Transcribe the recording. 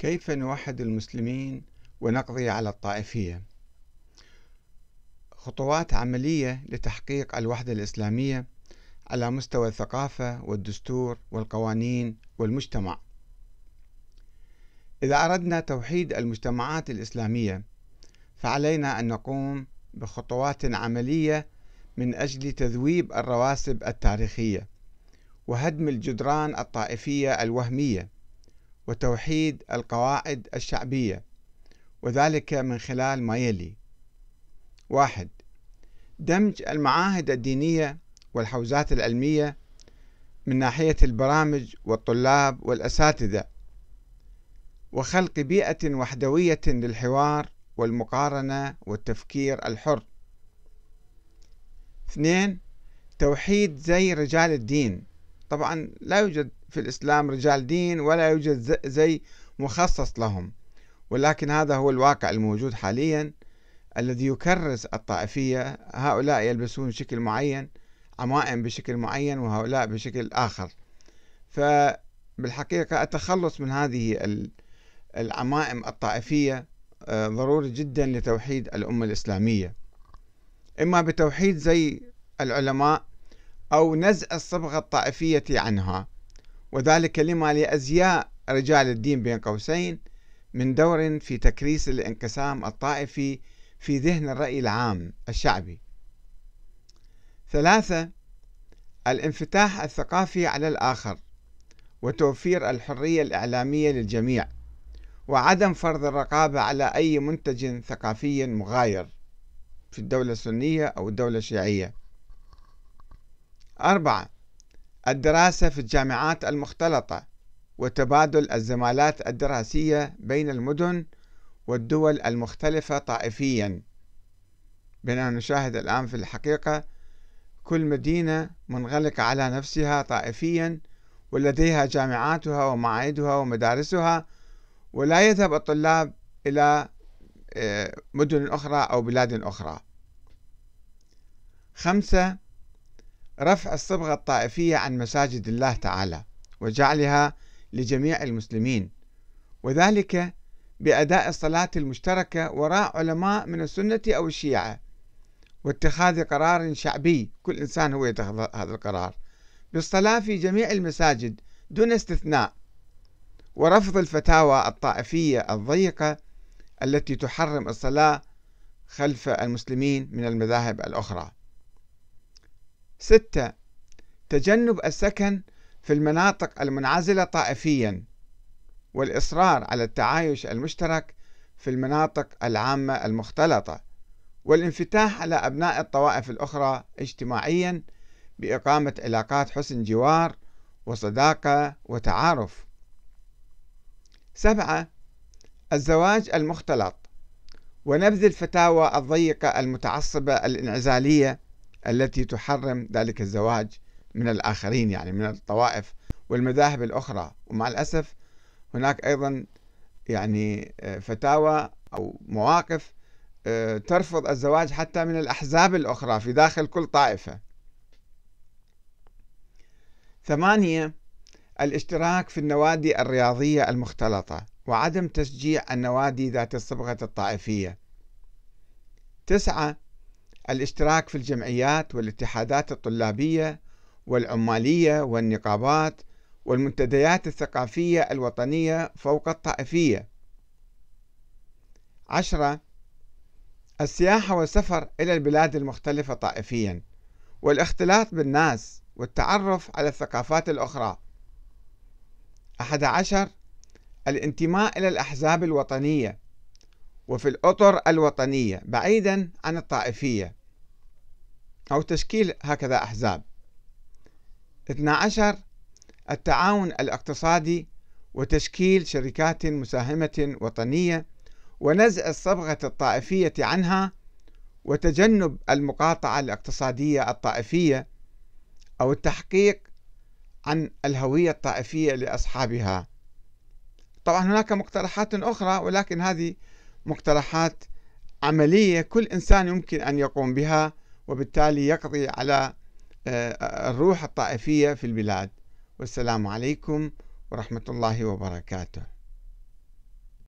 كيف نوحد المسلمين ونقضي على الطائفية خطوات عملية لتحقيق الوحدة الإسلامية على مستوى الثقافة والدستور والقوانين والمجتمع إذا أردنا توحيد المجتمعات الإسلامية فعلينا أن نقوم بخطوات عملية من أجل تذويب الرواسب التاريخية وهدم الجدران الطائفية الوهمية وتوحيد القواعد الشعبية وذلك من خلال ما يلي: واحد دمج المعاهد الدينية والحوزات العلمية من ناحية البرامج والطلاب والأساتذة وخلق بيئة وحدوية للحوار والمقارنة والتفكير الحر. اثنين توحيد زي رجال الدين طبعا لا يوجد في الإسلام رجال دين ولا يوجد زي مخصص لهم ولكن هذا هو الواقع الموجود حاليا الذي يكرس الطائفية هؤلاء يلبسون شكل معين عمائم بشكل معين وهؤلاء بشكل آخر فبالحقيقة التخلص من هذه العمائم الطائفية آه، ضروري جدا لتوحيد الأمة الإسلامية إما بتوحيد زي العلماء أو نزع الصبغة الطائفية عنها وذلك لما لأزياء رجال الدين بين قوسين من دور في تكريس الانقسام الطائفي في ذهن الرأي العام الشعبي ثلاثة الانفتاح الثقافي على الآخر وتوفير الحرية الإعلامية للجميع وعدم فرض الرقابة على أي منتج ثقافي مغاير في الدولة السنية أو الدولة الشيعية أربعة الدراسة في الجامعات المختلطة وتبادل الزمالات الدراسية بين المدن والدول المختلفة طائفيا بينما نشاهد الآن في الحقيقة كل مدينة منغلقة على نفسها طائفيا ولديها جامعاتها ومعايدها ومدارسها ولا يذهب الطلاب إلى آه، مدن أخرى أو بلاد أخرى خمسة رفع الصبغة الطائفية عن مساجد الله تعالى وجعلها لجميع المسلمين وذلك بأداء الصلاة المشتركة وراء علماء من السنة أو الشيعة واتخاذ قرار شعبي كل إنسان هو يتخذ هذا القرار بالصلاة في جميع المساجد دون استثناء ورفض الفتاوى الطائفية الضيقة التي تحرم الصلاة خلف المسلمين من المذاهب الأخرى ستة تجنب السكن في المناطق المنعزلة طائفيا والإصرار على التعايش المشترك في المناطق العامة المختلطة والانفتاح على أبناء الطوائف الأخرى اجتماعيا بإقامة علاقات حسن جوار وصداقة وتعارف سبعة الزواج المختلط ونبذ الفتاوى الضيقة المتعصبة الانعزالية التي تحرم ذلك الزواج من الآخرين يعني من الطوائف والمذاهب الأخرى ومع الأسف هناك أيضا يعني آه، فتاوى أو مواقف آه، ترفض الزواج حتى من الأحزاب الأخرى في داخل كل طائفة ثمانية الاشتراك في النوادي الرياضية المختلطة وعدم تشجيع النوادي ذات الصبغة الطائفية تسعة الاشتراك في الجمعيات والاتحادات الطلابية والعمالية والنقابات والمنتديات الثقافية الوطنية فوق الطائفية عشرة السياحة والسفر إلى البلاد المختلفة طائفيا والاختلاط بالناس والتعرف على الثقافات الأخرى أحد عشر الانتماء إلى الأحزاب الوطنية وفي الأطر الوطنية بعيدا عن الطائفية أو تشكيل هكذا أحزاب 12 التعاون الاقتصادي وتشكيل شركات مساهمة وطنية ونزع الصبغة الطائفية عنها وتجنب المقاطعة الاقتصادية الطائفية أو التحقيق عن الهوية الطائفية لأصحابها طبعا هناك مقترحات أخرى ولكن هذه مقترحات عملية كل إنسان يمكن أن يقوم بها وبالتالي يقضي على آه، الروح الطائفية في البلاد والسلام عليكم ورحمة الله وبركاته